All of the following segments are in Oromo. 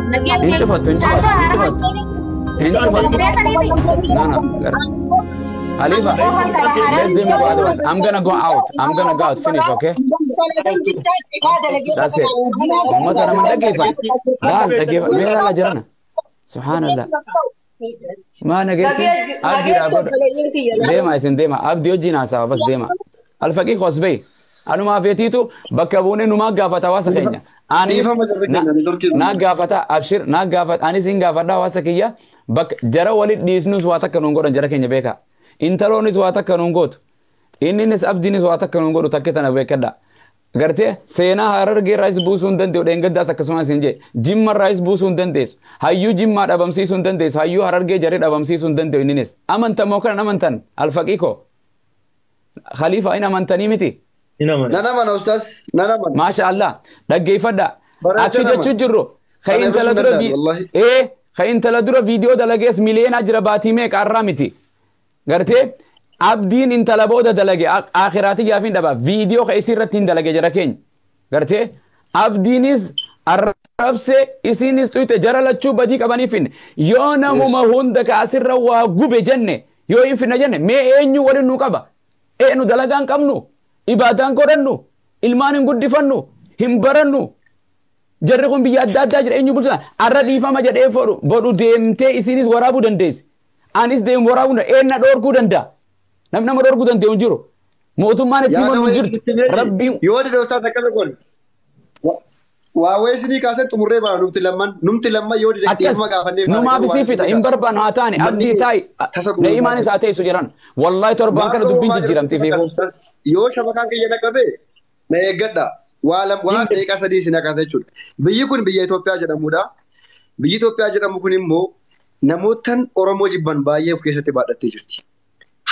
እንጭፎት እንጭፎት እንጭፎት ናና Aliva, let them go otherwise. I'm gonna go out. I'm gonna go out. Finish, okay? That's it. Mother, I'm gonna give it. Nah, I give it. Where are you? Subhanallah. ما انا قلت اقدر اقول ديما يا ديما ابدي وجي ناسا بس ديما الفقيه خوسبي انا ما فيتيتو بكبوني انه ما قافت واسخ naa gaafata abshir naa gaafata anis hin gaafadha hawaasa kiyya bakka jara walit dhiisnus waa takka nuun godhan jara keenya beekaa intaloonis waa takka nuun gootu inninis abdiinis waa takka nuun godhu takke tana beekadha gartee seenaa harargee raayis buusuu hin danda'u dheengaddaas akkasumas hin jee jimma raayis buusuu hin dandeessu hayyuu jimmaa dhabamsiisuu hin dandeessu hayyuu harargee jaree dhabamsiisuu hin danda'u inninis amantamoo kanan amantan alfaqii koo khaliifaa hin amantanii miti Nana mana ustaz? Nana mana? Masha Allah. Dhaggeeffadha. Achi jechuun jirru. Ka intala dura ee ka intala dura viidiyoo dalagees miliyoona jira baatii meeqa irraa miti. Gartee abdiin intala booda dalage akhiraati gaafiin dhaba viidiyoo ka isii irratti hin dalage jara keenya. Gartee abdiinis arrabse isiinis tuyte jara lachuu badii qabaniif hin yoo namuma ka asirra waa gube jenne yoo hin finna jenne mee eenyu waliin nu qaba ee ibaadaan godhannu ilmaan hin guddifannu hin barannu jarri kun biyya adda addaa jira eenyu bulchaa arra dhiifama jedhee bodhu deemtee isiinis waraabuu dandeessi anis deemu waraabuu danda'a eenna dhoorguu danda'a namni nama dhoorguu danda'u hin jiru mootummaan itti himamu hin jirtu rabbi. yoo dida ustaas akkana Waawweesni kaasee xumurree baala numti lamman numti lamman yoo didegdeeffama gaafanneef. Numaaf isii fita hin barbaannu haa taane abdii taayi. Daa'imaanis haa ta'e jiran. Wallaahi torbaan kana dubbiin jijjiiramti feefu. Yoo shabakaan kiyya naqabe na eeggadha. Waa deeqa sadii isin haqata jechuudha. Biyyi kun biyya Itoophiyaa jedhamudha. Biyyi Itoophiyaa jedhamu kun immoo namootan Oromoo jibban baay'ee of keessatti baadhattee jirti.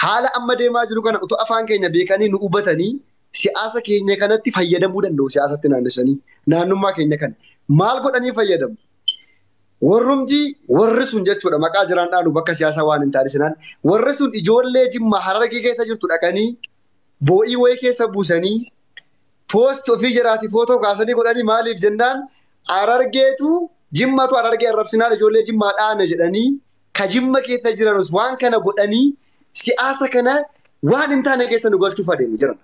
Haala amma deemaa jiru kana utuu afaan keenya beekanii nu hubatani siyaasa keenya kanatti fayyadamuu danda'u siyaasatti naannessanii naannummaa keenya kana maal godhanii fayyadamu. Warrumji warri sun jechuudha maqaa jiraan dhaanu bakka siyaasaa waan hin taasisan warri sun ijoollee harargee keessa jirtu dhaqanii boo'ii keessa buusanii ofii footoo kaasanii godhanii maaliif jennaan harargeetu jimmatu harargee ijoollee jimmaa jedhanii jimma keessa jiranus waan kana godhanii siyaasa kana waan hin taane keessa nu galchuuf adeemu jiran.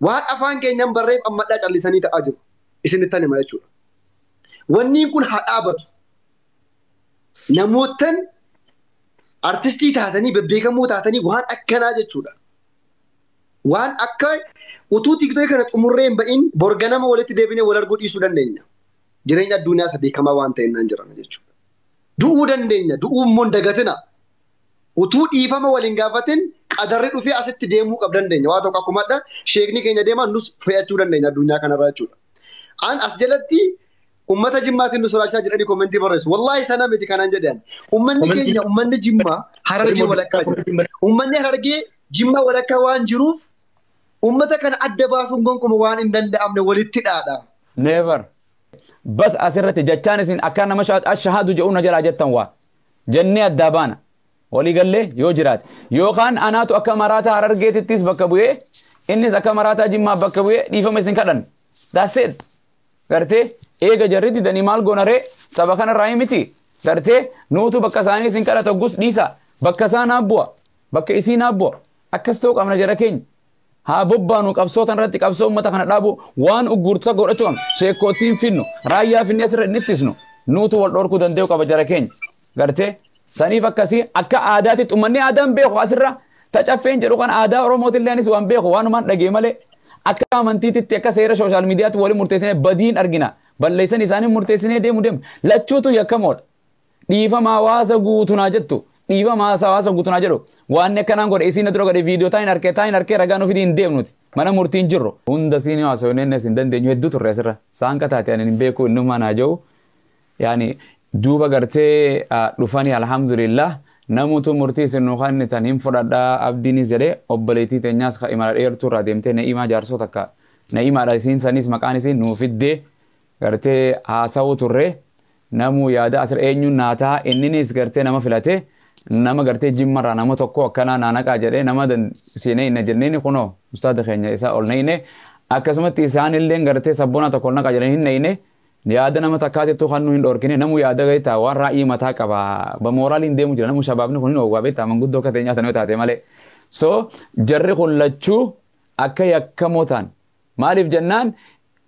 Waan afaan keenyaan barreef ammadhaa callisanii ta'aa jiru. Isin Isinitti hima jechuudha. Wanni kun haa dhaabatu. Namootan artistii taatanii bebbeekamoo taatanii waan akkanaa jechuudha. Waan akka utuu tiiktookii kana xumurree hin ba'iin nama walitti deebinee wal arguu dhiisuu dandeenya. Jireenya addunyaa isa beekamaa waan ta'ennaan jirana jechuudha. Du'uu dandeenya. Du'uu immoo dagatina. Utuu dhiifama waliin gaafatin Adarri dhufee asitti deemuu qab dandeenya Waa tokko akkuma adda sheekni keenya deemaa nus fe'achuu dandeenya addunyaa kanarraa jechuudha. An as jalatti uummata jimmaatiin nu soraachaa jedhanii kommentii barreessu. Wallaahi sana miti kanaan jedhan. Uummanni keenya uummanni jimmaa harargee walakkaa jira. Uummanni harargee jimmaa walakkaa waan jiruuf uummata kana adda baasuun gonkumaa waan hin danda'amne walitti dhaadha. Neevar. Bas asirratti jechaan isin akka nama shahaadu jedhu na jalaa jettan waa. Jennee addaa baana. walii gallee yoo jiraate yookaan anaatu akka maraataa harargeetittis bakka bu'ee innis akka maraataa jimmaa bakka bu'ee dhiifama isin kadhan daasseet gartee eega jarriti danii maal goonaree saba kanarraa miti gartee nuutu bakka isaanii isin kadhata gus dhiisa bakka isaa naaf bakka isii naaf bu'a akkas ta'u qabna jara keenya haa bobbaanuu qabsootan irratti qabsoo uummata kana dhaabu waan uggurta godhachuu qabna sheekkoottiin finnu raayyaa finni asirra ittisnu nuutu wal dhorkuu danda'u qaba jara keenya gartee saniif akkasii akka aadaatti uummanni aadaan beeku asirra tacaffeen jedhu kan aadaa oromootillees waan beeku waanumaan dhagee malee akka amantiititti akka seera sooshaal miidiyaatti waliin murteessine badiin argina balleessan isaanii murteessinee deemu deemu lachuutu yakkamoodha dhiifama hawaasa guutunaa jettu dhiifama hawaasa guutunaa jedhu waan akkanaan godhe isiin dura godhe viidiyoo taa'in harkee taa'in harkee ragaan nuuf hin deemnuti mana murtiin jirru hunda siin haasoo inni hin dandeenyu hedduu turre asirra saanqa taatee ani hin beeku inni manaa jiru yaani duuba gartee dhufanii alhamdulillah namutu murtii isin nuukanni tan hin fudhadhaa abdiinis jedhee obboleetii teenyaas imala dheertuu irraa deemtee na'imaa jaarsoo takka na'imaadha isiin sanis maqaan isiin nuufiddee gartee haasa'uu turre namuu yaada asir eenyuun naataa inninis gartee nama filate nama gartee jimmarraa nama tokko akkanaa naanaqaa jedhee nama seenee inna jenneen kunoo ustaada keenya isaa ol nayne akkasumatti isaanillee gartee sabboona tokko ol naqaa jedhanii hin nayne yaada nama takkaate tu hannu hin dhorkine namu yaada gaita waan raa'ii mataa qaba ba mooraaliin deemu jira namu shabaabni kun hin ogaa beekta manguddoo akka ta'e nyaatan yoo taate malee so jarri kun lachuu akka yakkamoo ta'an maaliif jennaan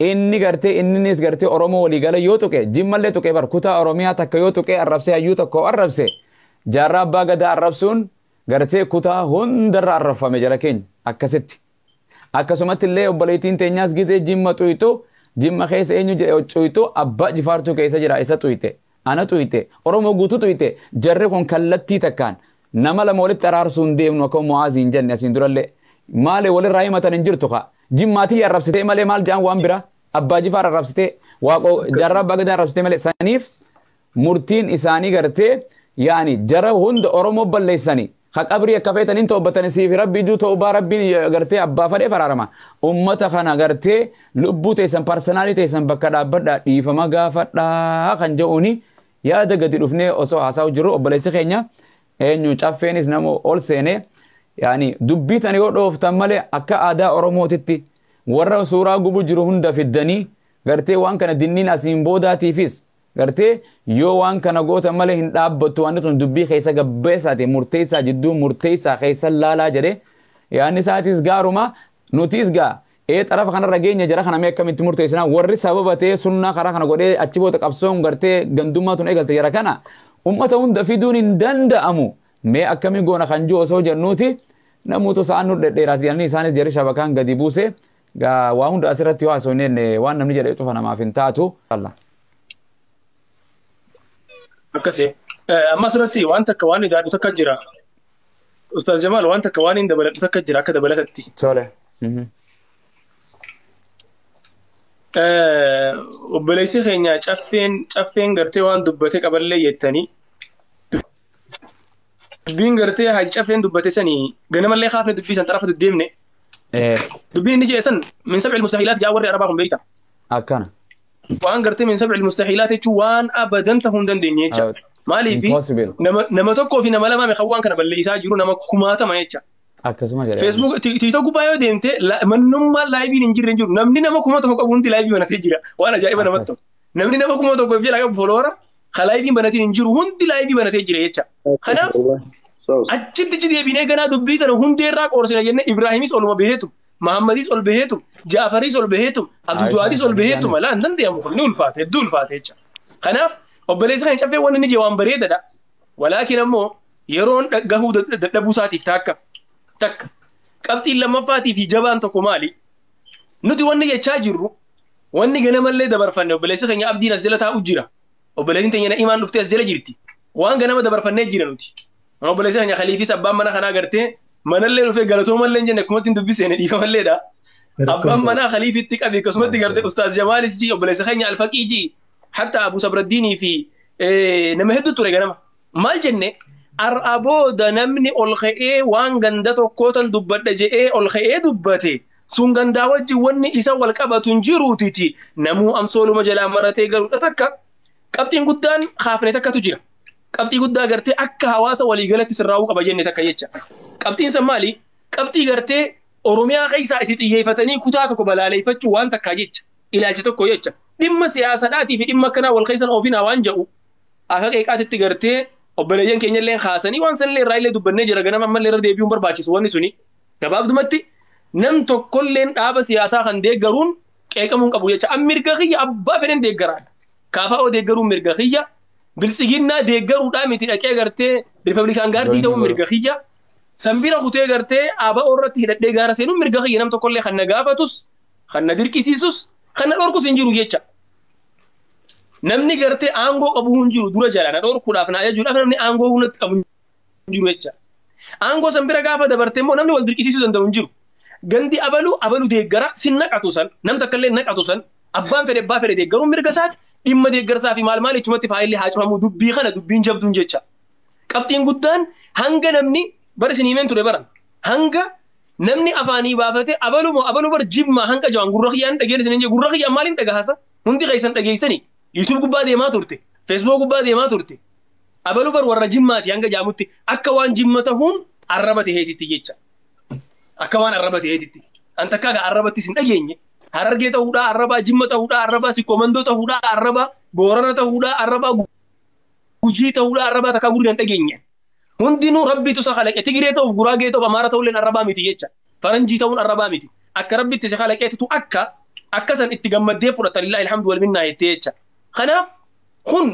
inni gartee inninis gartee oromoo waliigala yoo tuqe jimmallee tuqe bar kutaa oromiyaa takka yoo tuqe arrabsee hayyuu tokko arrabse jaarraa abbaa gadaa arrabsuun gartee kutaa hundarra arrafame jala keenya akkasitti akkasumatti illee obboleettiin teenyaas gizee jimma xuyixu jimma keessa eenyu jedhe cuytu abbaa jifaartuu keessa jira isa tuyte ana tuyte oromoo guutuu tuyte jarri kun kallattii takkaan nama lama walitti araarsuun deemnu akka mu'aaziin jenne asiin durallee maale walirraa himatan hin jirtu ka jimmaatii arrabsitee malee maal jaan waan bira abbaa jifaar arrabsitee waaqo jarra abbaa gadaa arrabsitee malee saniif murtiin isaanii gartee yaani jara hunda oromoo balleessanii كقبري كفيت انت وبتن سيف ربي دو توبه ربي غرتي ابا فدي فرارما امته خنا غرتي لبو تيسن بارسوناليتي تيسن بكا دبدا ديفما غافدا كان جوني يا دغد دفني اوسو حساو جرو وبلس خينيا اينو چافينيس نمو اول سينه يعني دبي تني ودوف تمله اكا ادا اوروموتتي ورا سورا غبو جرو هندا في الدني غرتي وان كان دنين اسين بودا تيفيس gartee yoo waan kana goota malee hin dhaabbattu waan tun dubbii keessa gabbeessaati murteessaa jidduu murteessaa keessa laalaa jedhe yaadni isaatis gaaruma nutis gaa ee xarafa kanarra geenya jara kana mee akkamitti murteessina warri sababa ta'ee sunnaa karaa kana godhee achi booda qabsoon gartee gandummaa tun eegalte jara kana ummata hunda fiduun hin danda'amu mee akkami goona kan jiru osoo jennuuti namoota sa'aan nu dhedheeraati jedhanii isaanis jarri shabakaan gadi buuse waa hunda asirratti yoo haasofneen waan namni jedhe cufa namaaf hin taatu. Akkasi. Eh, asirratti waan takka waan ilaalu takka jira. Ustaaz Jamaal waan takka waan hin dabaladhu takka jira akka dabalatatti. Tole. Mhm. Eh, obboleessi keenya caffeen caffeen gartee waan dubbate qaballee jettanii. Dubbiin gartee Haji caffeen dubbate sanii ganamallee kaafne dubbii san xarafatu deemne. Eh. Dubbiin inni jee san min sab mustahiliyaat jaa warri arabaa kun beekta. waan gartee miinsabicil mustaxiilaa jechuun waan abadan ta'uu hin dandeenye jecha. Maaliifi nama tokkoo fi nama lamaame kan waan kana balleessaa jiru nama kumaatama jecha. Akkasuma jedhama. Feesbuuk tiiktook gubbaa yoo deemte mannummaan laayiviin hin jirre namni nama kuma tokko qabu hundi laayibii banatee jira waan ajaa'iba Namni nama kuma tokkoof qabu foloora kan laayiviin hin jiru hundi laayibii banatee jira jecha. Kanaaf achitti deebinee ganaa dubbii kana hundeerraa qoorsina jenne Ibraahimis oluma beheetu Mahammadis ol beheetu Jaafaris ol baheetuma, Abduljuwaadis ol baheetuma laan danda'amu kun ni ulfaata jecha. Kanaaf obboleessi kan hin caffee wanni ni jee waan bareedadha. ammoo yeroon gahuu takka qabxiin jabaan tokko maali? Nuti jechaa jirru ganamallee dabarfanne obboleessi keenya abdiin as jala taa'u jira. Obboleessin teenya imaan dhuftee as jala jirti. Waan ganama dabarfannee jira nuti. Obboleessi keenya khaliifis abbaan mana kanaa gartee manallee dhufee galatoomallee hin jenne akkumatti hin dubbiseen dhiifamalleedha. أبان منا خليفة تك أبي كسمت تكرت أستاذ جمال جي أبو ليس خيني الفقي جي حتى أبو صبر الدين في إيه نما هدو توري ما مال جنة أرابو دنمني ألخي إيه وان غندتو كوتن دبت جي إيه ألخي إيه دبتي سون غنداو جي واني إسا والقبتون جيرو تيتي نمو أمسولو مجلا مراتي غرو تتكا قبتين قدان خافني تكا تجيرا قبتين قدان غرتي أكا حواسا والي غلطي سراو قبجيني تكا يتشا قبتين سمالي قبتين غرتي Oromiyaa keessaa itti xiyyeeffatanii kutaa tokko balaaleeffachuu waan takkaa jecha ilaalcha tokko jecha dhimma siyaasadhaatii fi dhimma akkanaa wal keessan ofiinaa waan jedhu akka qeeqaatitti gartee obboleeyyan keenya illee haasanii waan sanillee irraa illee dubbannee jira ganama ammallee irra deebi'uun barbaachisu wanni suni gabaabdumatti nam tokkolleen dhaaba siyaasaa kan deeggaruun qeeqamuun qabu jecha an mirga kiyya abbaa fedhan deeggaraadha kaafa'oo deeggaruun mirga kiyya biltsiginnaa deeggaruudhaa miti dhaqee gartee riipablikaan mirga kiyya sanbira kutee gartee aba'oo irratti hidhadhee gaara seenuun mirga kiyya nam tokkollee kan na gaafatus kan na dirqisiisus kan na dhorkus hin jiru jecha. Namni gartee aangoo qabu hin jiru dura jala na dhorkuudhaaf na ajajuudhaaf namni aangoo hundatti qabu hin jiru jecha. Aangoo sanbira gaafa dabarte immoo namni wal dirqisiisuu danda'u hin jiru. Gandi abaluu abalu deeggara sin naqatu san nam takkallee naqatu san abbaan fedhe abbaa fedhe deeggaruun mirga isaati dhimma deeggarsaa fi maal maal jechumatti faayilee haa cufamu dubbii kana dubbiin jabduun jecha. Qabxiin guddaan hanga namni bar isin himeen ture baran hanga namni afaanii baafate abaluma abaluma bar hanga jawaan gurra kiyyaan dhageen dhagahasa hundi keessan dhageessani yuutuub gubbaa deemaa turte gubbaa deemaa turte abalu bar warra jimmaati hanga jaamutti akka waan jimma ta'uun arraba ta'eetitti jecha akka waan arraba an dhageenye harargee ta'uudhaa arrabaa jimma ta'uudhaa arrabaa sikkomandoo ta'uudhaa arrabaa boorana ta'uudhaa arrabaa gujii ta'uudhaa arrabaa takka Hundinuu rabbiitu isa kalaqe. Tigiree ta'uuf, Guraagee ta'uuf, Amaara ta'ullee arrabaa miti Faranjii ta'uun arrabaa Akka rabbiitti si kalaqeetu akka akkasan itti gammaddee fudhatan illaa ilhamdu wal minnaa jettee Kanaaf kun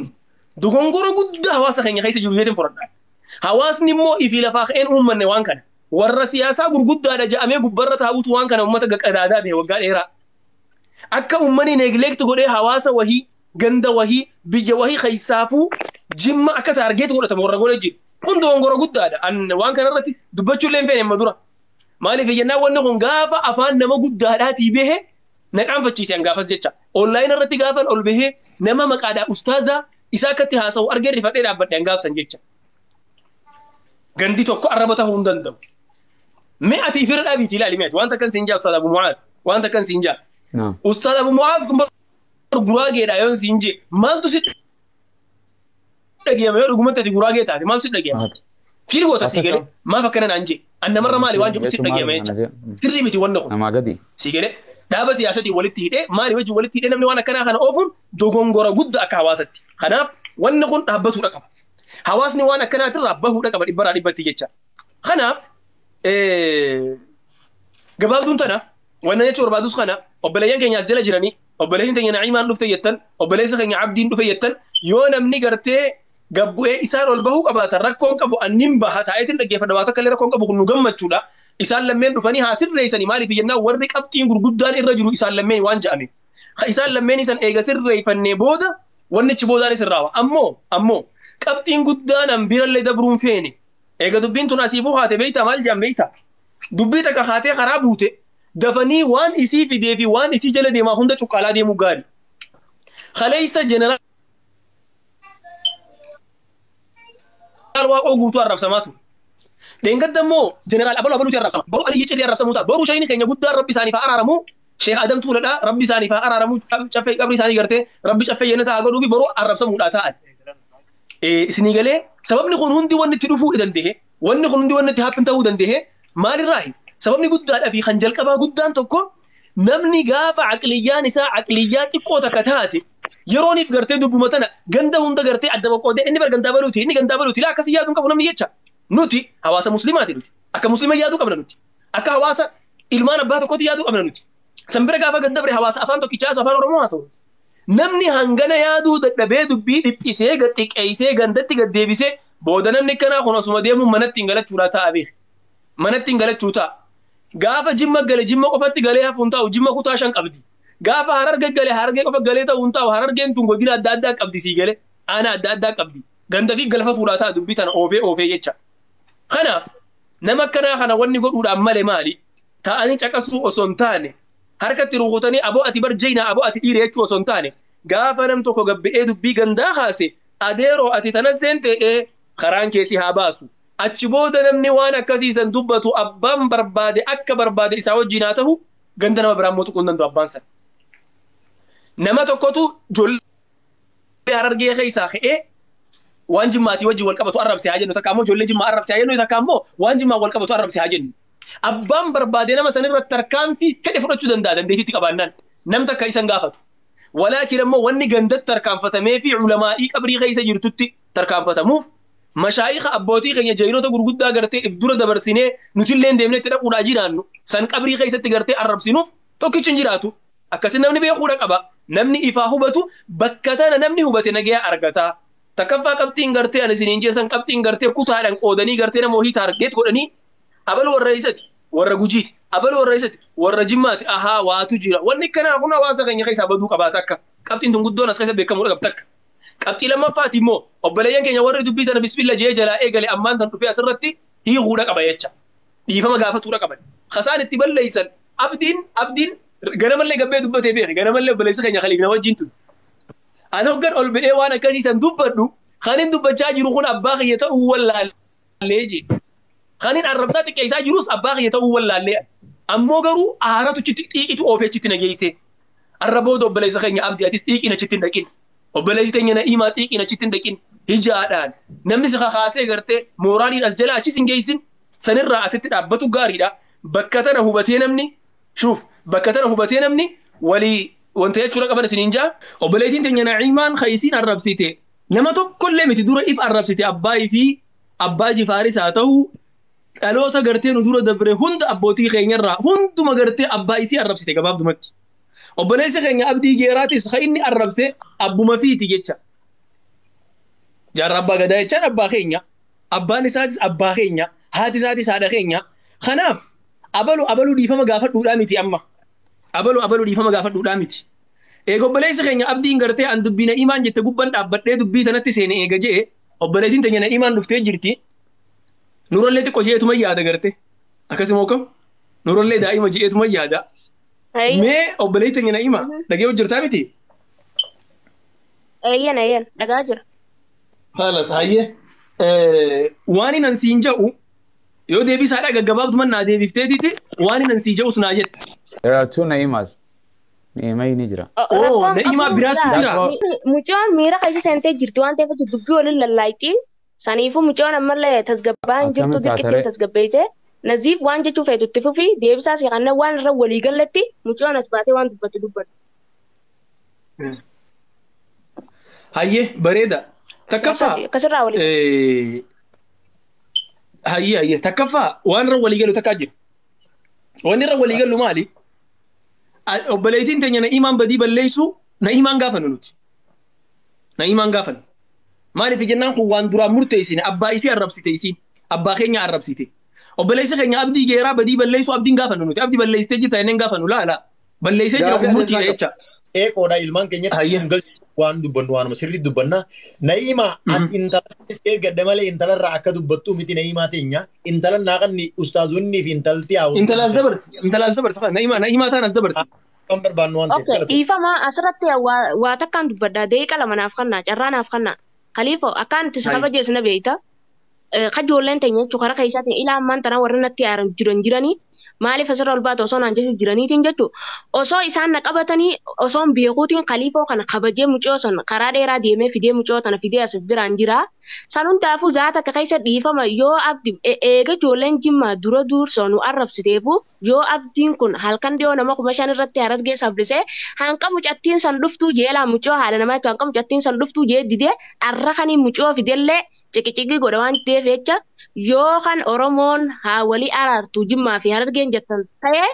guddaa hawaasa keenya keessa jiru Hawaasni immoo ka'een waan kana. Warra siyaasaa gurguddaadha ja'amee gubbarra taa'utu waan kana uummata gaqqadaadaa bee waggaa dheeraa. Akka uummanni neegilekti godhee hawaasa wahii, ganda wahii, biyya wahii keessaafuu jimma akka taargeetu warra hundi wongoro guddaadha an waan kana irratti dubbachuullee hin feenemma dura maaliif jennaan wanni kun gaafa afaan nama guddaadhaatii bahee naqaan fachiise an gaafas jecha onlaayinii irratti gaafan ol bahee nama maqaadhaa ustaazaa isaa akkatti haasa'u argee rifadhee dhaabbadhe an gaafsan jecha gandi tokko arraba ta'uu hin danda'u mi'ati ifirra dhaabiiti ilaali mi'ati wanta kan siin jaa ustaad abu mu'aad wanta kan siin jaa ustaad abu mu'aad kun guraageedha yoon siin jee maaltu sitti dhaggeema yoo dhugumatti ati guraagee taate maal si dhaggeema fiil goota si maaf akkana naan jee annamarra maali waan jedhu si dhaggeema jecha sirrii miti kun namaa gadi si jedhe dhaaba maali wajji walitti hidhee namni waan akkanaa kana oofuun dogongora guddaa akka hawaasatti kanaaf wanni kun dhaabbatudha qaba hawaasni jecha kanaaf gabaabduun tana wanna jecha barbaadus kana obboleeyyan keenyaas jala jiranii obboleessin teenya nacimaan dhufte jettan obboleessi keenya abdiin dhufe jettan namni gartee gabbu'ee isaan ol bahuu qabaatan rakkoon qabu annin baha taayitiin dhaggeeffadha waa takka illee rakkoon qabu kun nu gammachuudha isaan lammeen dhufanii haa sirreessanii maaliif jennaan warri qabxiin gurguddaan irra jiru isaan lammeen waan ja'ame isaan lammeen isan eega sirreeffannee booda wanni achi boodaanis irraa ammoo ammoo qabxiin guddaan birallee dabruun feene eega tun asiifuu haate beektaa maal jedhan beektaa dubbii takka haatee karaa buute dafanii waan isii fidee fi waan isii jala deemaa hunda cuqqaalaa deemuu gaarii. Kaleessa jeneraal ጀነራል ዋቆ ጉቱ አራብሰማቱ ደንገት ደግሞ ጀነራል አበሉ አበሉት ያራብሰማ በሩ አልይ ጨል ያራብሰሙታ በሩ ሸይኒ ከኛ ጉዳ ረቢ ሳኒ ፈአራረሙ ሼክ አደም ቱለዳ ረቢ ሳኒ ፈአራረሙ ጨፈ ቀብሪ ሳኒ ገርቴ ረቢ ጨፈ የነታ አገዱ ቢ በሩ አራብሰሙዳ ታአል እስኒ ገሌ ሰበብኒ ኩን ሁንዲ ወንቲ ዱፉ ደንዴሄ ወኒ ኩን ሁንዲ ወንቲ ሀትን ተው ደንዴሄ ማሊራሂ ሰበብኒ ጉዳadha fi kan jalqabaa guddaan tokko namni gaafa aqliyyaan isaa aqliyyaa xiqqoo takka taate yerooniif gartee dubbumatana ganda hunda gartee adda boqoodee inni bar gandaa baluuti inni gandaa baluuti laa akkasii yaaduu hin qabu namni jecha nuti hawaasa muslimaati nuti akka muslima yaaduu qabna nuti akka hawaasa ilmaan abbaa tokkooti yaaduu qabna nuti sanbira gaafa ganda bare hawaasa afaan tokkicha haasu afaan oromoo haasawu namni hangana yaaduu dadhabee dubbii dhiphisee xiqqeessee gandatti gaddeebisee booda namni kanaa kun osuma deemuun manatti hin galachuudhaa ta'a beek manatti hin galachuu ta'a gaafa jimma gale jimma qofatti galee hafuun taa'u jimma kutaa shan qabdi. Gaafa hararga galee harargee qofa galee ta'uun taa'u harargeen tun godina adda addaa qabdi sii galee ana adda addaa qabdi ganda fi galfa fuudhaa ta'a dubbii tana oofee oofee jecha. Kanaaf nama akkanaa kana wanni godhuudhaan male maali ta'anii caqasuu osoo hin taane harkatti ruukutanii aboo ati barjeyna aboo ati dhiire osoo hin taane gaafa nam tokko gabbi'ee dubbii gandaa haase adeeroo ati tana seentee karaan keessi haa baasu. Achi booda namni waan akkasiisan dubbatu abbaan barbaade akka barbaade isaa haa ta'u ganda nama biraan nama tokkotu ijoollee harargee keessaa ka'ee waan jimmaatii wajjin wal qabatu arrabsee haa jennu takka ammoo ijoollee jimmaa arrabsee haa jennu takka ammoo waan jimmaa wal qabatu arrabsee haa jennu. Abbaan barbaadee nama sanirra tarkaanfii fedhe fudhachuu danda'a dandeettiitti qabaannaan nam takka isan gaafatu. Walaakin ammoo wanni gandatti tarkaanfatamee fi culamaadhii qabrii keessa jirtutti tarkaanfatamuuf mashaayiqa abbootii keenya jayinoota gurguddaa gartee if dura dabarsinee nutillee deemnee itti dhaquudhaa jiraannu san qabrii keessatti gartee arrabsinuuf tokkichi hin jiraatu. Akkasi namni beekuudha qaba. namni ifaa hubatu bakka tana namni hubate nagaa argata. Takkaffaa qabxiin gartee ani isiniin jeessan qabxiin gartee kutaadhaan qoodanii gartee nama wahii taargeet godhanii abal warra isati warra gujiiti abal warra isati warra jimmaati ahaa waatu jira wanni kanaa kun hawaasa keenya keessaa baduu qabaata akka qabxiin tun guddoon as keessa beekamuudha qabta akka. Qabxii lammaffaati immoo obboleeyyan keenya warri dubbii tana bisbilla jee jalaa eegale ammaan kan dhufee asirratti hiikuudha qaba jecha dhiifama gaafatuudha qaban. Kasaan itti balleeysan abdiin abdiin ganamallee gabbee dubbatee beekne ganamallee obboleessa keenya kan igna wajjin ture. Ani waan akkasiisan dubbadhu kan dubbachaa jiru kun abbaa kiyya ta'uu wallaallee jedhe. arrabsaa xiqqeessaa jirus abbaa kiyya ta'uu wallaallee. Ammoo garuu aaratu xiiqitu oofee chitti nageessee. Arrabooda obboleessa keenya abdii atis xiiqina chitti dhaqin. Obboleessi xiiqina namni si kakaasee gartee mooraaniin as jalaa achis hin geessin sanirraa asitti dhaabbatu gaariidha. Bakka tana hubatee namni شوف بكتره بتين امني ولي وانت يا شورا قبل سنين جا وبلايتين تنين عيمان خيسين عرب سيتي نما تو كل ما تدور اف عرب سيتي اباي في اباجي فارس اتو الو تا غرتي ندور دبر هند ابوتي خينر را هند ما غرتي اباي سي عرب سيتي غباب دمت وبلايس خين عبدي جيراتي سخيني عرب سي ابو ما في تيجيتش جا ربا غداي تشا ربا خينيا اباني سادس ابا خينيا هادي سادس هذا خينيا خناف abalu abalu dhiifama gaafadhuudhaa miti amma abalu abaluu dhiifama gaafadhuudhaa miti eegobboleessa keenya abdiin gartee an dubbii na'imaan jette gubban dhaabbadhee dubbii tanatti seene eega je'e obboleettiin teenya na'imaan dhuftee jirti nurallee xiqqoo je'eetuma yaada garte akkasimoo kam nurallee daa'ima je'eetuma yaada mee obboleettii teenya na'ima mhm. dhagee hojjirtaa miti. Ayyan ayyan dhagaa jira. Haala saayyee waan hin ansiin ja'u yoo deebii isaadhaa gaggabaabdu mannaa deebifteetiiti waan hin ansii jedhu sunaa jette. two Naimas. Ni'imay ni jira. Oo na'imaa biraatti jira. Mucaan miira keessa seentee jirti waan ta'eef dubbii waliin lallaayitti. Saniifuu mucaan ammallee tasgabbaa hin jirtu dirqitti tasgabbeessee naziif waan jechuuf heetutti fufi deebisaas yaaqannaa waan irra walii galletti mucaan as baatee waan dubbatu dubbatti. Hayyee bareeda. Takkaffaa. Akkasirraa walii. هيا هيا تكفى وان رولي قالوا تكاجب وان رولي قالوا مالي obboleettiin teenya na imaan badii balleessu na imaan gaafanu nuti. Na imaan gaafanu. Maaliif jennaan kun waan duraan murteessine abbaa ifee arrabsite isiin abbaa keenya arrabsite. Obboleessi keenya abdii geeraa badii balleessu abdiin gaafanu nuti abdi balleessitee jirta inni gaafanu laala balleessee jira kun murtiidha jecha. Eeqoodha ilmaan waan dubbannu waanuma sirrii dubbannaa. Na'ima ati intala gadda malee intalarraa akka dubbattu miti na'imaa teenya. Intala naaqanni ustaazonnii fi intalti Intala as dabarsi. ta'an barbaannu waan ta'eef. asirratti waa takkaan dubbaddaa deeqa lama naaf kannaa carraa naaf kannaa. Kaliifoo akkaan itti kabajees na beeyta. Ka ijoolleen teenya jechuun ila keessaatiin ilaa ammaan tanaa warri jiran jirani maaliif asirra ol baata osoo naan jechuun jiraniitiin jechuun osoo isaan na qabatanii osoo beekuutiin kaliifoo kana kabajee mucoo sana karaa dheeraa deemee fidee mucoo sana fidee asif biraan jira. San hundaafuu zaata akka keessa dhiifama yoo abdi e, eega ijoolleen jimmaa dura dursoo nu arrabsiteefu yoo abdiin kun halkan dhiyoo nama kuma shan irratti harargee saffisee hanqa mucattiin san dhuftuu jeelaa mucoo haala namaa jechuun hanqa mucattiin san dhuftuu jee didee arra kanii mucoo fidellee ciqiciqii godha waan ta'eef yoo kan Oromoon walii araartu Jimmaa fi Harargeen jettan ta'ee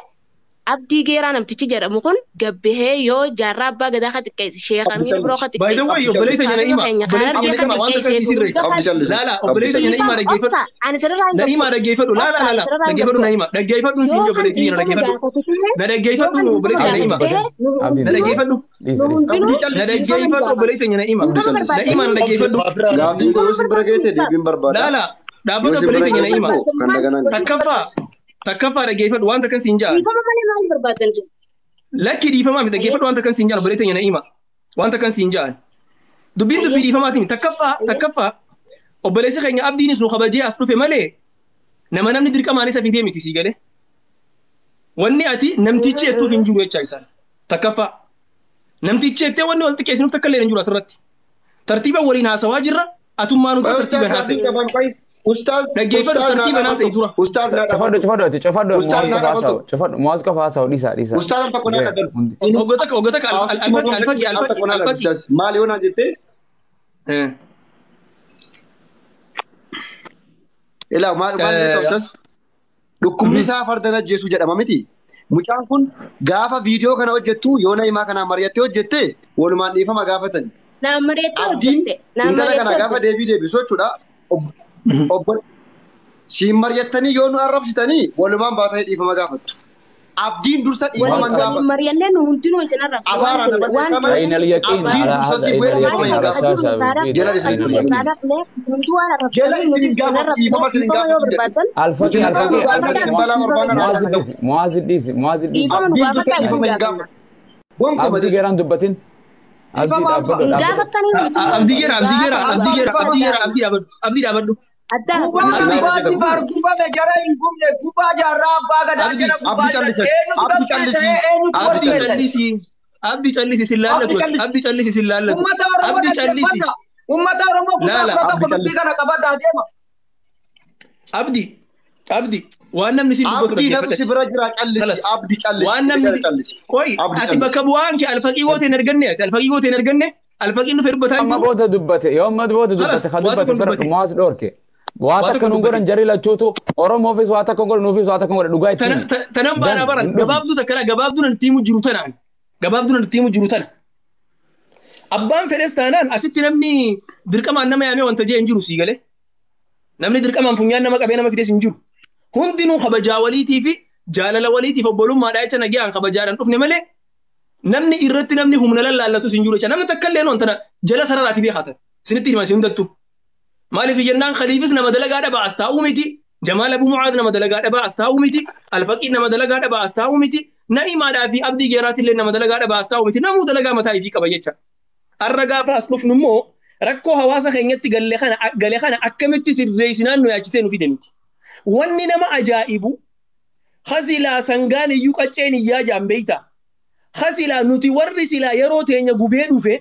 Abdii Geeraa namtichi jedhamu kun gabbihee yoo jaarraa abbaa gadaa ka xiqqeesse sheekamii biroo ka xiqqeesse obboleessa keenya Harargee ka laala laala siin na dhaggeeffadhu na obboleettii Na'imaa na na dhaggeeffadhu obboleettii Na'imaa Na'imaa bira geetee deebiin barbaada laala ದಾಬದ ಬಲಿತಿಗೆ ನೈಮ ತಕ್ಕಫ ತಕ್ಕಫ ರ ಗೇಫಟ್ ವಾಂತ ಕನ್ ಸಿಂಜಾ ಲಕ್ಕಿ ರೀಫಮ ಮಿದ ಗೇಫಟ್ ವಾಂತ ಕನ್ ಸಿಂಜಾ ಬಲಿತಿಗೆ ನೈಮ ವಾಂತ ಕನ್ ಸಿಂಜಾ dubbin dubbii dhiifamaa timi takkaffa takkaffa obboleessi keenya abdiinis nu kabajee as dhufe female. nama namni dirqamaanis afii deemi kisii galee wanni ati namtichi jettuuf hin jiru jechaa isaan takkaffa namtichi jettee wanni walitti qeessinuuf takka illee hin jiru asirratti tartiiba waliin haasawaa jirra atum nuti tartiiban haasa'e. Ustaz, dhaggeeffatu tartiiban haasa'ii dura. Ustaz, cufadhu, cufadhu, cufadhu, muwaazqaf haasa'u, cufadhu, muwaazqaf haasa'u, dhiisa, dhiisa. Ustaz, alfa qonaa dhagan. Oggota, oggota, alfati, alfati, Dhukkubni isaa farda ajjeesu jedhama miti. Mucaan kun gaafa viidiyoo kana hojjettu yoona himaa kana mari'attee hojjette walumaan dhiifama gaafatani. Naan mari'attee hojjette. Abdiin intala kana gaafa deebii deebisu jechuudha. obbo siin mari'attanii yoo nu arrabsitanii walumaan baatanii dhiifama gaafattu. Abdiin dursa dhiifaman gaafatu. Mari'annee nu hundinuu isin arrabsa. Aynal yaqiin. Abdi dursa si bu'ee dhiifaman gaafatu. Jala isin gaafatu. Jala isin gaafatu dhiifama isin gaafatu. Alfatee alfatee alfatee. Muwaazin dhiisi muwaazin dhiisi. Abdi dursa dhiifama hin Abdi Abdii Abdi Abdi Abdii dhaabbadhu. Abdii Abdi abdii Abdi abdii jira abdii jira abdi callisi sillaallatu abdi callisi sillaallatu abdi callisi ummata oromoo kutaa kudha tokko dubbii kana qabaddaa deema abdi abdi waan namni si dubbatu abdi nafsi bira jira callisi abdi callisi waan namni si koi ati bakka bu'aan kee alfaqii gootee hin arganne alfaqii gootee hin arganne alfaqiin dhufe dubbataa hin jiru amma booda dubbate yoomma booda dubbate kan dubbate bira muhaas dhoorke waa takka nun godhan jarri lachuutu Oromoofis waa takka godhan nuufis waa takka godhan dhugaa ittiin. Tanan baanaa baran gabaabduu takkanaa gabaabduu nan tiimu jiru tanaan gabaabduu nan tiimu jiru tana. Abbaan fedhes asitti namni dirqamaan nama yaamee wanta jee hin jiru sii galee. Namni dirqamaan funyaan nama qabee nama fidees hin jiru. Hundinuu kabajaa waliitii fi jaalala waliitiif obbolummaadhaa jecha nagayaan kabajaadhaan dhufne malee namni irratti namni humna lallaallatus hin jiru jecha namni takka illee wanta jala sararaati beekatan. Isinitti hima isin hundattuu. Maaliif jennaan khaliifis nama dalagaa dhabaa as taa'uu miti. Jamaal Abuu nama dalagaa dhabaa as taa'uu miti. Alfaqii nama dalagaa dhabaa as miti. Na'imaadhaa fi nama dalagaa dhabaa as taa'uu miti. Namuu dalagaa mataa ifii qaba jecha. Har'a gaafa as dhufnu immoo rakkoo hawaasa keenyatti gale kana akkamitti sirreessinaan nu yaachisee nu fide miti. Wanni nama ajaa'ibu hasilaa sangaan iyyuu qacceen iyyaa nuti warri silaa yeroo teenya gubee dhufe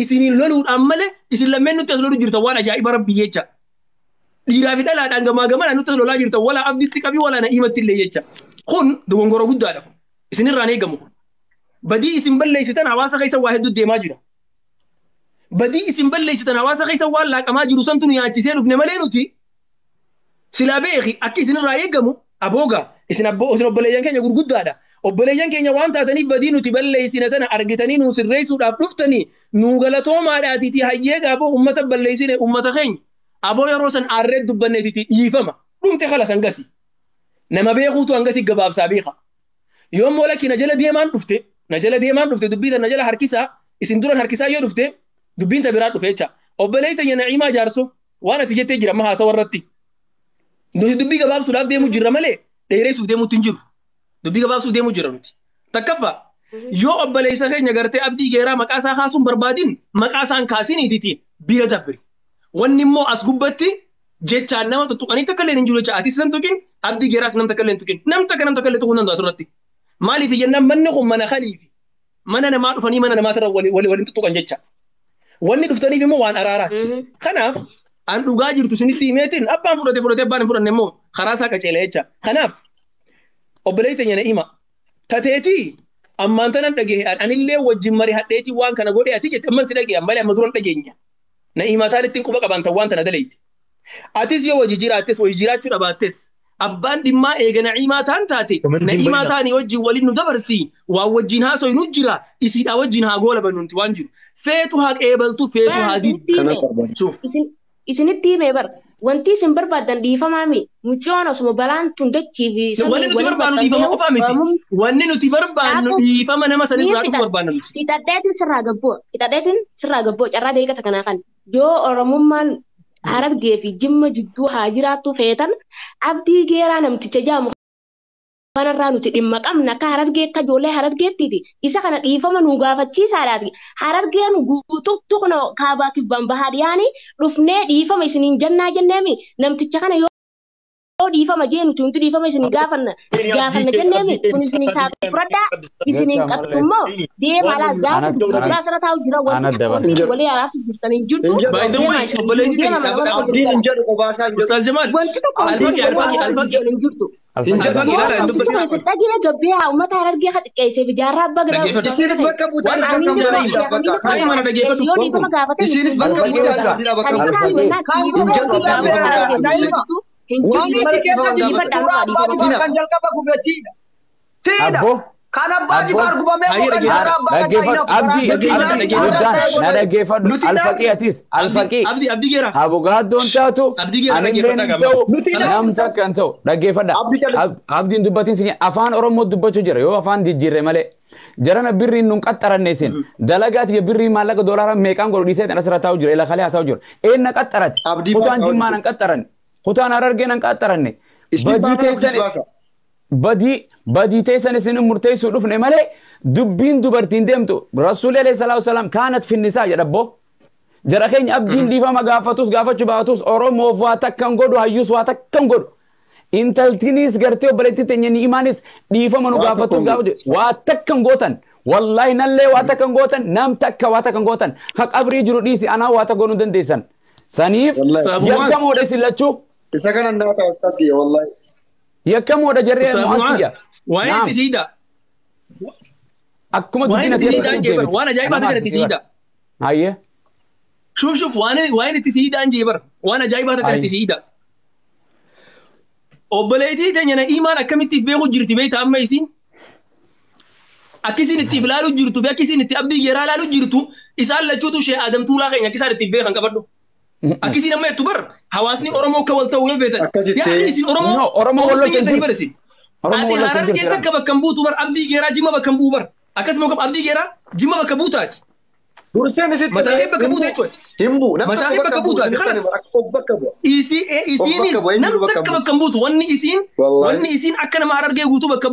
isiniin loluudhaan male isin lammeen nuti as loluu jirtan waan ajaa'iba rabbii jecha. Dhiiraa fi dhalaadhaan gamaa gamaan nutti as lolaa jirtan walaa abdiitti qabii walaa na'imatti illee jecha. Kun dogongora guddaadha. Isinirraan eegamu. Badii isin balleessitan hawaasa keessa waa hedduu deemaa jira. Badii isin balleessitan hawaasa keessa waan laaqamaa jiru santu nu nyaachisee dhufne malee nuti silaa beeki akka isinirraa eegamu aboogaa isin obboleeyyan keenya gurguddaadha. obboleeyyan keenya waan taataniif badii nuti balleessina tana argitanii nuu sirreessuudhaaf dhuftanii nuu galatoomaadhaatiiti hayyee gaafa ummata balleessine ummata keenya aboo yeroo san aarree dubbanneetiiti dhiifama dhumte kalas hangasi nama beekuutu hangasi gabaabsaa beeka yoo moola kii na jala deemaan dhufte na jala deemaan dhufte dubbii na jala harkisaa isin duran harkisaa yoo dhufte dubbiin ta biraa dhufe jecha obboleeyyi naciimaa jaarso waan ati jettee jira mahaasa warratti nuti dubbii gabaabsuudhaaf deemu jirra malee dheereessuuf deemuutti hin jiru dubbi gabaabsuu deemuu jira nuti takkaffaa yoo obboleessa keenya gartee abdii geeraa maqaa isaa kaasuun barbaadin maqaa isaan kaasiniitiitiin bira dabbiri wanni immoo as gubbatti jechaan nama tuttuqaniif takka illee hin jiru jecha ati san tuqin abdii geeraas nam takka illee hin tuqin nam takka nam takka illee tuquu hin danda'u asirratti maaliif jennaan manni kun mana kaliifi mana namaa dhufanii mana namaa irra waliin tuttuqan jecha wanni dhuftaniif immoo waan araaraati mm-hmm. kanaaf an dhugaa jirtu sinitti himeetiin abbaan fudhate fudhate abbaan hin fudhanne immoo karaa obboleessi teenyana hima tateetii ammaan tanan dhagehe anillee wajjin marii hadheetii waan kana godhe ati jette ammas dhagee amma duran dhageenya na himataan ittiin quba qaban tan waan tana dalayti atis yoo wajji jiraattis wajji jiraachuu dhaabaattis abbaan dhimmaa eega na'iimaa taan taate na'iimaa taanii wajjin waliin nu dabarsi waan wajjin haasoo nu jira isiidha wajjin haa goola banuunti waan jiru feetu haa qeebaltu feetu haa diin. Isinitti himee bara. wanti isin barbaadan dhiifamaa miti. Mucaan osuma balaan tun dachiifi samii nuti barbaannu dhiifama qofaa miti. Wanti nuti barbaannu dhiifama nama sanirraa dhufu barbaanna miti. Hidhadheetiin sirraa gabboo. Hidhadheetiin sirraa gabboo. Carraa deeqata kanaa kan. Yoo Oromummaan hmm. Harargee fi Jimma jidduu haa jiraattu feetan abdii geeraa namticha jaamu. Kanarraa nuti dhimma qabna akka harargee akka ijoollee harargeettiiti. Isa kana dhiifama nu gaafachiisaadhaati. Harargeen guutuu kana kaabaa dhufnee dhiifama isiniin jannaa jenneemi. Namticha kana yoo dhiifama jee nuti nuti dhiifama isin gaafanna gaafanna jenneemi. Kun isiniin kaabaa deemaa walii jirtu. hin jirtu. tokko albaaqii Injafa giraadha hindubbaa giraadha. Injafa giraadha Itoophiyaa uummata harargee haa xiqqeessee bijaarraa abbaa gadaa buusaa. Isinis bakka buutaan bakka buutaan kaayii mana dhageeffatu tokko isinis bakka buutaan bakka buutaan injafa giraadha harargee hin jirre dhiifadhaa dhiifadhaa. Abbo. Kan abbaan jifaar gubamee mooran haadha abbaa kan abdii na dhaggeeffadhu alfaqii atis alfaqii habugaaddoon taatu anilleen hin ta'u nam takka hin ta'u dhaggeeffadha abdiin dubbatiin sin afaan oromoo dubbachuu jira yoo afaan jijjiirre malee jarana birriin nun qaxxaranne isin dalagaati ya birriin maallaqa doolaara meeqaan godhu dhiisee asirra taa'u jira ila kalee haasa'u jira eenna qaxxarate kutaan jimmaan hin qaxxaranne kutaan harargeen hin qaxxaranne bajii teessan badii badii teessan isinin murteessuu dhufne malee dubbiin dubartiin deemtu rasuulii alayhi salaatu salaam kaanat finnisaa jedha boo. jara keenya abdiin dhiifama gaafatus gaafachuu baatus oromoof waa takka hin godhu hayyuus waa takka hin godhu Intaltiinis gartee obboleettii ni imaanis dhiifama nu gaafatus gaafatu waa takka hin gootan wallaahi nallee waa takka hin gootan nam takka waa takka hin gootan ka qabrii jiru dhiisi anaa waa takka hin dandeessan saniif yakkamoodhe lachuu. isa kana naa taasisaa wallaahi يكم ولا جري مؤسسية وين نعم. itti siida وين تسيدا waan وأنا جايبها تقدر تسيدا هيا شوف شوف وين وين تسيدا جيبر وأنا جايبها تقدر تسيدا obboleetii teenyana imaan akkamittiif beeku jirti beeyta amma isin akkisiin ittiif laalu jirtuu fi akkisiin itti abdii yeraa laalu jirtu isaan lachuutu shee aadamtuu laa keenya akkisaan ittiif beekan qabadhu. Akkisiin amma jettu bara hawaasni Oromoo akka wal ta'uu yoo feetan. Yaa'in isin Oromoo Oromoo wal ta'uu baresi. Ati takka keessa buutu bara abdii geeraa jimma bakka hin bu'u abdii geeraa jimma bakka buutaati. Durseen isitti mataa bakka buutu jechuudha. Hin bu'u. Mataa bakka buutaati. Kanas isiinis namni akka buutu wanni isiin akka nama Harargee guutuu bakka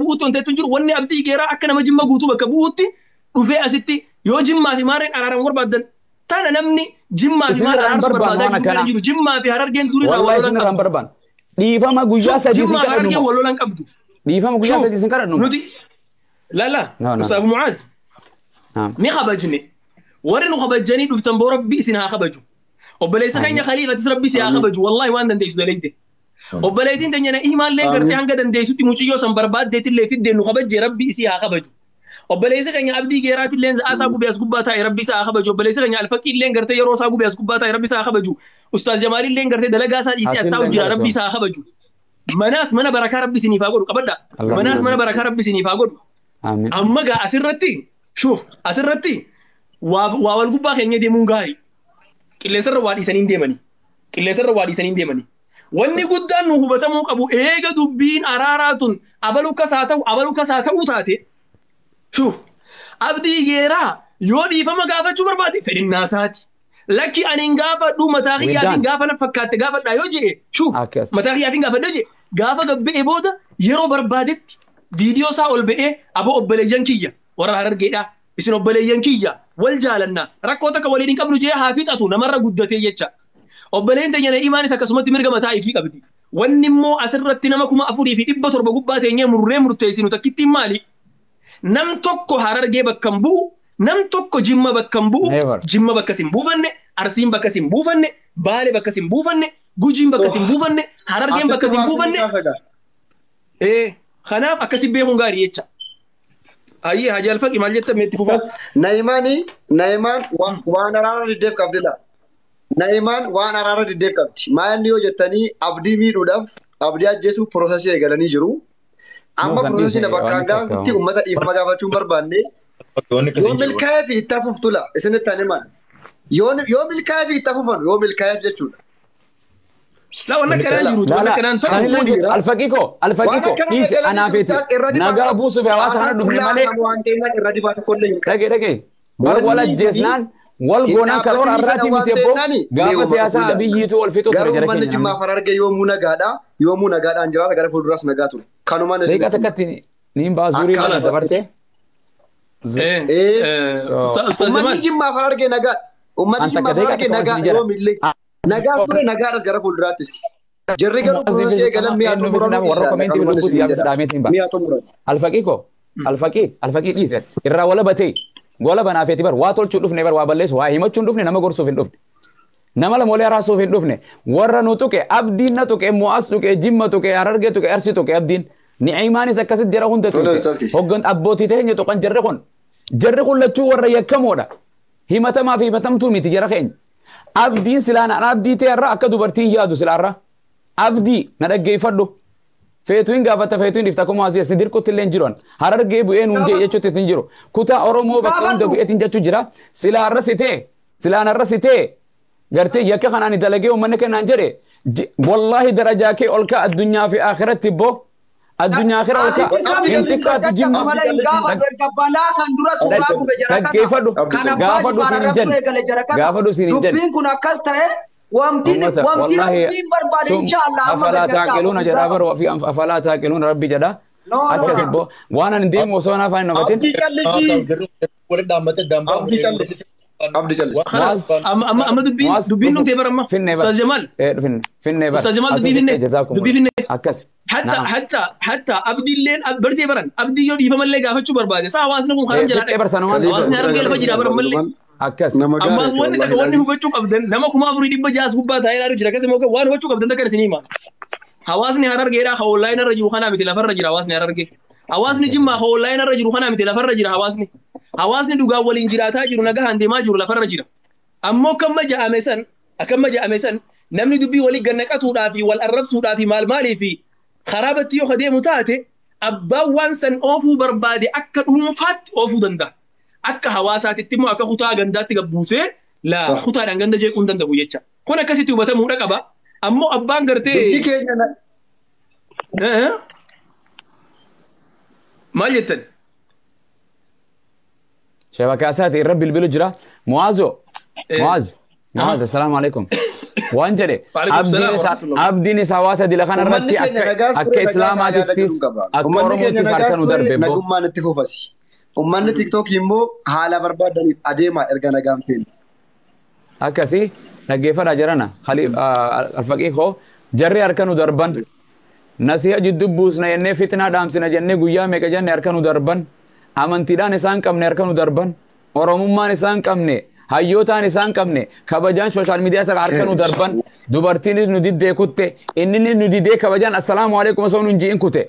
jiru wanni abdii geeraa jimma guutuu bakka bu'uutti dhufee asitti yoo Jimmaafi fi maarreen barbaadan. تانا نمني جمع في مارا بان هرس بربادا جمع في هرر جين دوري والله سنة بان ديفا ما غوجا سدي سنكر جمع هرر جين ولو لن قبدو ديفا ما سادي سدي سنكر نودي لا لا نعم، نعم. أستاذ معاذ نعم مي خبجني ورن خبجني دفتن بربي سنها وبلاي سخين نعم. يا خليفة تسربي سنها خبجو والله وان دنديش دليده وبليدين دنيا إيمان لين قرتي عن قد دنديش تمشي يوسم برباد ديت اللي في الدين وخبجي ربي سيها خبجو obboleessa keenya abdii geeraati illee isaa gubee as gubbaa taa'e rabbi isaa kabaju obboleessa keenya alfaqii illee gartee yeroo isaa gubee as gubbaa taa'e rabbi isaa kabaju ustaaz jamaalii illee gartee dalagaa isaa dhiisee as taa'u jira rabbi isaa kabaju manaas mana barakaa rabbi isiniif haa godhu qabadha manaas mana barakaa rabbi isiniif haa godhu amma gaa asirratti shuuf asirratti waa gubbaa keenya deemuun gaarii qilleensarra waa dhiisanii deemanii qilleensarra waa dhiisanii deemanii wanni guddaan nu hubatamuu qabu eega dubbiin araaraa tun abalukas haa ta'uu taate Shuf, abdii geeraa yoo dhiifama gaafachuu barbaade fedhinnaa isaati. Lakki ani hin gaafadhu mataa xiyyaatiin gaafa na fakkaatte gaafadhaa yoo jedhe shuf mataa hin gaafadha jedhe gaafa gabbee booda yeroo barbaadetti viidiyoo isaa ol ba'ee abo obboleeyyan kiyya warra harargeedhaa isin obboleeyyan kiyya wal jaalannaa rakkoo takka waliin hin qabnu jee haa fixatu namarra guddatee jecha obboleen teenya na imaanis akkasumatti mirga mataa ifii qabdi wanni immoo asirratti nama kuma afurii fi dhibba torba gubbaa teenyee murree murteessinu takkittiin maali? nam tokko harargee bakkan bu'u, nam tokko jimma bakkan bu'u, jimma bakka sin buufanne, arsiin bakka sin buufanne, baalee bakka sin buufanne, gujiin bakka sin buufanne, harargeen bakka buufanne. Ee, kanaaf akkasi beekuun gaarii jecha. Ayyee hajii alfaqi maal jetta meetti fufaa. Naa'imaanii, naa'imaan waan araara diddeef qabdila. Naa'imaan waan araara diddeef qabdi. Maal inni yoo jettanii abdii miidhuudhaaf abdii ajjeesuuf piroosesii eegalanii jiru. amma kunuun sina bakkaan itti uummata dhiifama gaafachuun barbaanne yoo milkaa'ee fi itti hafuuf tula isinitti ani maal yoo milkaa'ee fi itti hafuufan yoo milkaa'eef jechuudha. Alfaqiko, alfaqiko, dhiise anaafeeti. Nagaa buusuuf hawaasa kana dhufne malee. Dhage, dhage. Warra wal Wal goonaa karoora har'aatii miti ebboo gaafa siyaasaa biyyiitu ol ture jara keenya. Garuu manni jimmaa afaan arga yoomuu nagaadha yoomuu nagaadhaan jiraata gara fuulduraas nagaa ture. Kanumaan isin. Beekaa takkatti niin baas nagaa ture gara fuulduraattis. Jarri garuu kunuunsee galan mi'a xumuran. Warra komeenti bilookkuutti yaabis Alfaqii alfaqii alfaqii irraa gola banaa fi bar waa tolchuu dhufne bar waa balleessu waa himachuu hin dhufne nama gorsuuf hin dhufne nama lamoolee raasuuf hin dhufne warra nu tuqe abdiin na tuqe mo'as tuqe jimma tuqe harargee tuqe arsi tuqe abdiin ni'imaanis akkasitti jira hunda tuqe hoggan abbootii ta'e tuqan jarri kun jarri kun lachuu warra yakkamoodha himatamaa fi himatamtuu miti jara keenya abdiin silaan abdii ta'e irraa akka dubartiin yaadu silaarraa abdii na dhaggeeffadhu feetuun gaafatta feetuun ifta akkuma asii asii dirqotti illee hin jiru harargee bu'een hundee jechuutti hin jiru kutaa oromoo bakka hunda bu'eetiin jechuu jira silaa arra sitee silaan arra sitee gartee yakka kanaan dalagee uummanni kennaan jedhe wallaahi darajaa kee ol ka addunyaa fi akhiratti boo addunyaa akhira ol ka hin xiqqaatu jimma dhaggeeffadhu gaafadhu siin hin jennu gaafadhu siin hin jennu. وامتين وامتين برباد ان شاء الله افلا تاكلون جدافر وفي انف افلا تاكلون ربي جدا اكسبو وانا نديم وسونا فاين نفتين عبد الله خلاص اما اما دبين دبين نو تبر اما فين نيبر استاذ جمال إيه، فين فين نيبر استاذ جمال دبي فين إيه، جزاكم دبي فين اكس نعم. حتى حتى حتى عبد اللين برجي برن عبد يو يفهم اللي غافتشو برباده سا واسنكم خرم إيه، جلاد برسنوا واسنا رجل بجي برن ملي akkasi. Ammaas wanti takka wanti hubachuu qabdan nama kuma afurii dhibba jaas gubbaa taa'ee ilaalu jira akkasuma waan hubachuu qabdan takka isinii hima. Hawaasni harargeedha ha onlaayina irra jiru kanaa miti lafarra jira hawaasni hararge. Hawaasni jimmaa ha onlaayina irra jiru kanaa miti lafarra jira hawaasni. Hawaasni dhugaan waliin jiraataa jiru nagahaan deemaa jiru lafarra jira. Ammoo akkama ja'ame san akkama ja'ame san namni dubbii walii gannaqatuudhaa fi wal arrabsuudhaa fi maal maalii fi karaabatti yoo adeemu taate abbaan waan san oofuu barbaade akka dhuunfaatti oofuu danda'a. akka hawaasaatitti immoo akka kutaa gandaatti gabbuusee la kutaadhaan ganda jeequu hin danda'u jecha. Kun akkasitti hubatamuudha qaba. Ammoo abbaan gartee. Maal jettan? شبكة أساتي الرب البلو جرا معاذو معاذ معاذ السلام عليكم وانجري عبدين سا عبدين سواسة دي لخان الرب أك أك إسلامات تيس أك أورمو تيس أركان ودربه نجوم ما نتفو فسي Uummanni TikTok immoo haala barbaadaniif adeema erga nagaan feene. Akkasii dhaggeeffadhaa jirana. Alfaqii koo jarri harka nu darban nasiha jiddubbuus na jennee fitnaa dhaamsina jennee guyyaa meeqa jenne harka nu darban amantiidhaan isaan qabne harka nu darban oromummaan isaan qabne hayyootaan isaan qabne kabajaan sooshaal miidiyaa isaa harka nu darban dubartiinis nu diddee kutte inninis nu didee kabajaan assalaamu alaikum osoo nu hin kute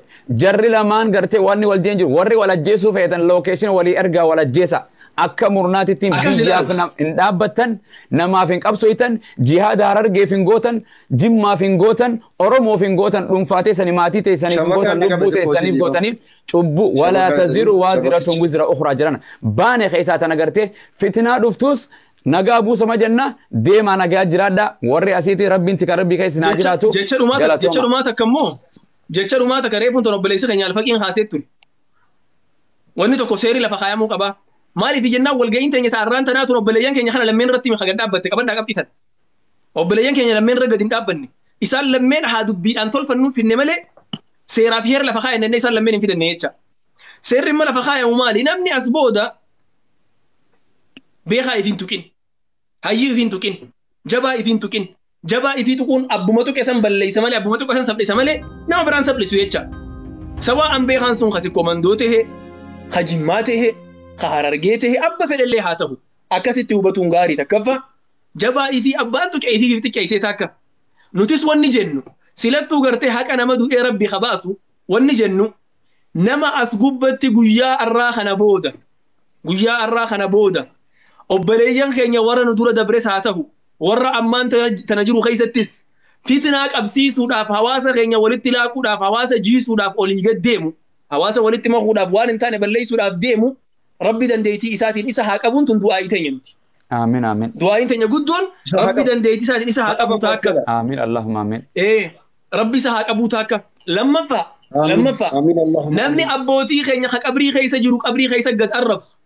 jarri lamaan gartee wanni wal jiru warri wal ajjeesuu feetan lookeeshin walii ergaa wal ajjeesa. akka murnaatittiin biyyaaf hin dhaabbattan namaaf hin qabsooytan jihaada harargeef hin gootan jimmaaf hin gootan oromoof hin gootan dhuunfaa teessanii maatii teessaniif hin gootan lubbuu teessaniif gootanii cubbuu walaa taziru waa ziratun wizira ukhraa jiran baane keessaa tan agartee fitnaa dhuftus nagaa buusama jenna deemaa nagaa jiraadha warri asiiti rabbiinti kan rabbii keessa naa jiraatu jecha dhumaa takka jecha dhumaa takka reefuun obboleessi keenya alfaqiin haaseettuni wanni tokko seerii lafa kaayamuu qabaa مالي في جنّا والجين تيجي تعرّان تنا تنو بليان كي نحنا لمن رتّي مخلّد دابت كابن دابتي ثان أو بليان كي لمن رجع دين دابني إسال لمن هادو بي أن تول فنون في النملة سير أفير لفخاء إن إسال لمن في النهجة سير ما لفخاء ومالي نمني أسبودا بيخا يفين تكين هاي يفين تكين جبا يفين تكين جبا يفين تكون أبو ماتو كسم بلي سمالي أبو ماتو كسم سبلي سمالي نعم فران سبلي سويتشا سواء أم بيخان سون خسي كوماندوته خجماته ka harargee ta'e abba fedhallee haa ta'u akkasitti hubatuun gaarii takkaffaa jabaa'i fi abbaan tuqeetiif xiqqeessee takka nutis wanni jennu silattuu gartee haqa nama du'e rabbi kabaasu wanni jennu nama as gubbatti guyyaa arraa kana booda guyyaa arraa kana booda obboleeyyan keenya warra nu dura dabres haa ta'u warra ammaan tana jiru keessattis fitnaa qabsiisuudhaaf hawaasa keenya walitti laaquudhaaf hawaasa jiisuudhaaf olii gad deemu hawaasa walitti makuudhaaf waan hin taane balleessuudhaaf deemu rabbi dandeettii isaatiin isa haa qabuun tun du'aa teenya miti. Aamin aamin. Du'aa'iin teenya guddoon rabbi dandeettii isaatiin isa haa qabu taakka. Aamin allahumma aamin. Ee rabbi isa haa qabu taakka. Lammaffaa. Lammaffaa. Namni abbootii keenya ka qabrii keessa jiru qabrii keessa gad arrabsu.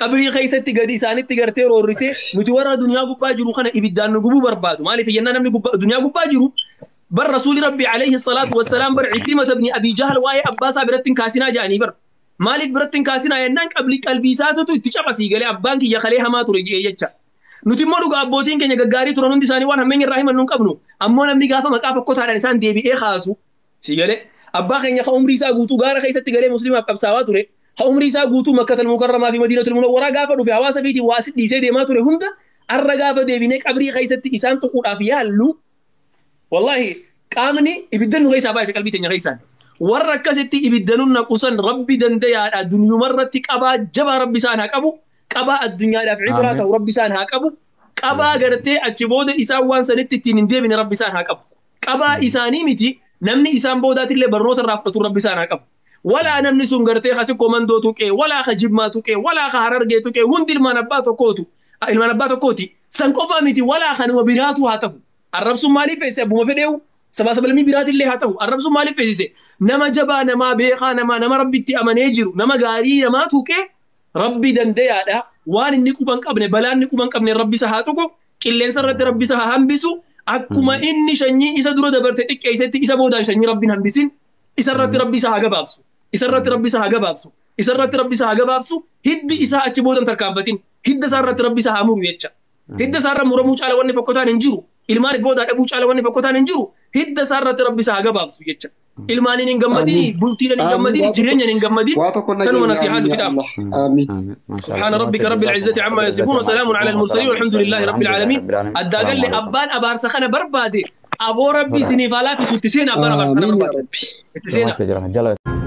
Qabrii keessatti gadi isaanitti gartee roorrisee nuti warra duniyaa gubbaa jiru kana ibiddaan nu gubuu barbaadu. Maaliif yennaa namni duniyaa gubbaa jiru bar rasuuli rabbi alayhi salaatu wassalaam bar Ikrimata ibni Abii Jahal waa'ee abbaa isaa biratti hin kaasinaa ja'anii bara. maaliif biratti hin kaasinaa yennaan qabli qalbii isaatutu itti cabasii galee abbaan kiyya kalee hamaa ture jecha. Nuti immoo dhugaa abbootiin keenya gaggaarii turan hundi isaanii waan hammeen irraa himan nun qabnu ammoo namni gaafa maqaa fakkotaadhaan isaan deebi'ee haasu si galee abbaa keenya ha umrii isaa guutuu gaara keessatti galee musliimaaf qabsaawaa ture ha umrii isaa guutuu makkatal mukarramaa fi madiinatul munawwaraa gaafa dhufe hawaasa fiitiin waa si dhiisee deemaa ture hunda arra gaafa deebinee qabrii keessatti isaan tuquudhaaf yaallu wallaahi qaamni ibidda nu keessaa baay'ee qalbii teenya keessaan. warra akkasitti ibiddanuun naqusan rabbi dandayaadha dunyumarratti qabaa jabaa rabbi isaan haa qabu qabaa addunyaadhaaf cibraa ta'u rabbi isaan haa qabu qabaa gartee achi booda isaan waan sanitti ittiin hin deebine rabbi isaan haa qabu qabaa isaanii miti namni isaan boodaatillee barnoota irraa fudhatu rabbi isaan haa qabu. ولا نمني سنغرتي خاسي كوماندو توكي ولا خجبما توكي ولا خهررجي توكي وند المنباتو كوتو المنباتو كوتي سنكوفا ميتي ولا خنو براتو هاتفو الرب سو مالي فيس ابو مفديو sabaasabalmii biraatillee haa ta'u arrabsuun maaliif beeksise nama jabaa namaa beekaa namaa nama rabbitti amanee jiru nama gaarii namaa tuqee rabbi dandayaadha waan inni quban qabne balaan inni quban qabne rabbisa haa tuqu qilleensa irratti rabbisa haa hambisu akkuma inni shanyii isa dura dabarte xiqqeessetti isa boodaan shanyii rabbiin hambisin isarratti rabbi isa haa gabaabsu isarratti rabbi isa haa gabaabsu isarratti rabbi isa haa gabaabsu hiddi isaa achi boodan tarkaanfatin hidda isaarratti rabbi isa haa muru jecha hidda isaarra muramuu caala wanni tokko ta'an hin jiru ilmaan dhibboota dhabuu caala wanni fakkotaan hin jiru hidda isaarratti rabbi isaa gabaabsu jecha. Ilmaaniin hin gammadini, bultiidhaan hin gammadini, jireenyaan hin gammadini, kanuma nasiihaa nuti dhaabna. Subhaana rabbika rabbil izzati amma yasifuun wa salaamun ala al-mursaliin walhamdulillahi rabbil aalamiin. Addaa galle abbaan abaarsa kana barbaade aboo rabbi isiniif alaafi sutti seenaa abbaan abaarsa kana barbaade. Itti seenaa.